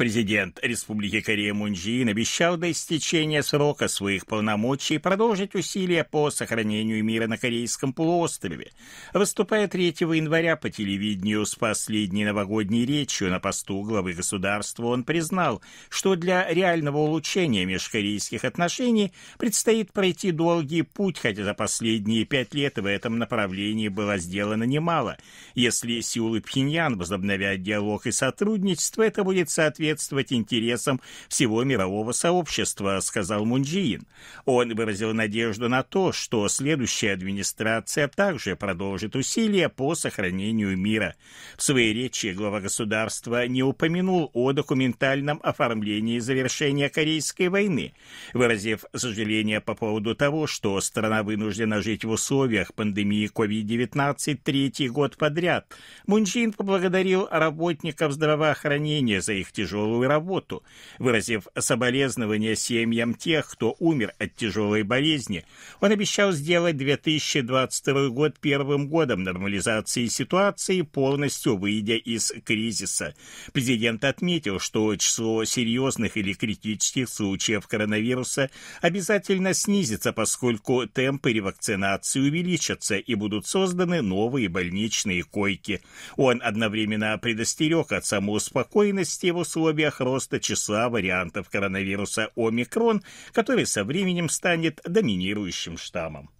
Президент Республики Корея Мун Джин обещал до истечения срока своих полномочий продолжить усилия по сохранению мира на Корейском полуострове. Выступая 3 января по телевидению с последней новогодней речью на посту главы государства, он признал, что для реального улучшения межкорейских отношений предстоит пройти долгий путь, хотя за последние пять лет в этом направлении было сделано немало. Если Сеул и Пхеньян возобновят диалог и сотрудничество, это будет соответствовать соответствовать интересам всего мирового сообщества, сказал Мунджиин. Он выразил надежду на то, что следующая администрация также продолжит усилия по сохранению мира. В своей речи глава государства не упомянул о документальном оформлении завершения Корейской войны, выразив сожаление по поводу того, что страна вынуждена жить в условиях пандемии COVID-19 третий год подряд. Мунчин поблагодарил работников здравоохранения за их тяжелую тяжелую работу, выразив соболезнования семьям тех, кто умер от тяжелой болезни. Он обещал сделать 2022 год первым годом нормализации ситуации, полностью выйдя из кризиса. Президент отметил, что число серьезных или критических случаев коронавируса обязательно снизится, поскольку темпы ревакцинации увеличатся и будут созданы новые больничные койки. Он одновременно предостерег от самоуспокоенности в условиях условиях роста числа вариантов коронавируса омикрон, который со временем станет доминирующим штаммом.